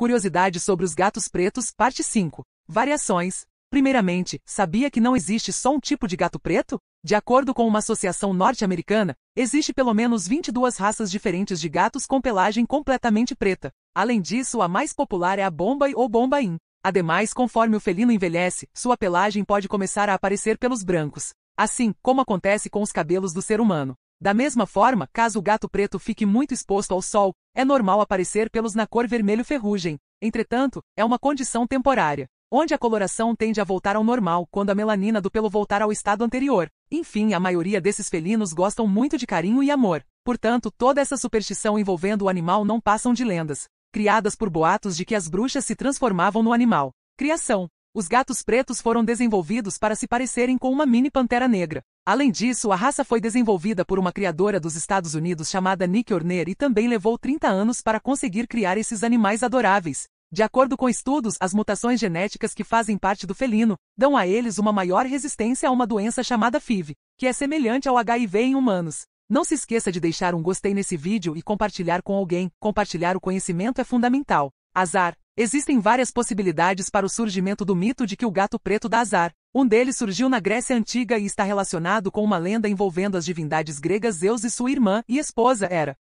Curiosidade sobre os gatos pretos, parte 5. Variações. Primeiramente, sabia que não existe só um tipo de gato preto? De acordo com uma associação norte-americana, existe pelo menos 22 raças diferentes de gatos com pelagem completamente preta. Além disso, a mais popular é a Bombay ou Bombaim. Ademais, conforme o felino envelhece, sua pelagem pode começar a aparecer pelos brancos, assim como acontece com os cabelos do ser humano. Da mesma forma, caso o gato preto fique muito exposto ao sol, é normal aparecer pelos na cor vermelho ferrugem. Entretanto, é uma condição temporária, onde a coloração tende a voltar ao normal quando a melanina do pelo voltar ao estado anterior. Enfim, a maioria desses felinos gostam muito de carinho e amor. Portanto, toda essa superstição envolvendo o animal não passam de lendas, criadas por boatos de que as bruxas se transformavam no animal. Criação os gatos pretos foram desenvolvidos para se parecerem com uma mini pantera negra. Além disso, a raça foi desenvolvida por uma criadora dos Estados Unidos chamada Nick Horner e também levou 30 anos para conseguir criar esses animais adoráveis. De acordo com estudos, as mutações genéticas que fazem parte do felino dão a eles uma maior resistência a uma doença chamada FIV, que é semelhante ao HIV em humanos. Não se esqueça de deixar um gostei nesse vídeo e compartilhar com alguém. Compartilhar o conhecimento é fundamental. Azar! Existem várias possibilidades para o surgimento do mito de que o gato preto dá azar. Um deles surgiu na Grécia Antiga e está relacionado com uma lenda envolvendo as divindades gregas Zeus e sua irmã e esposa Hera.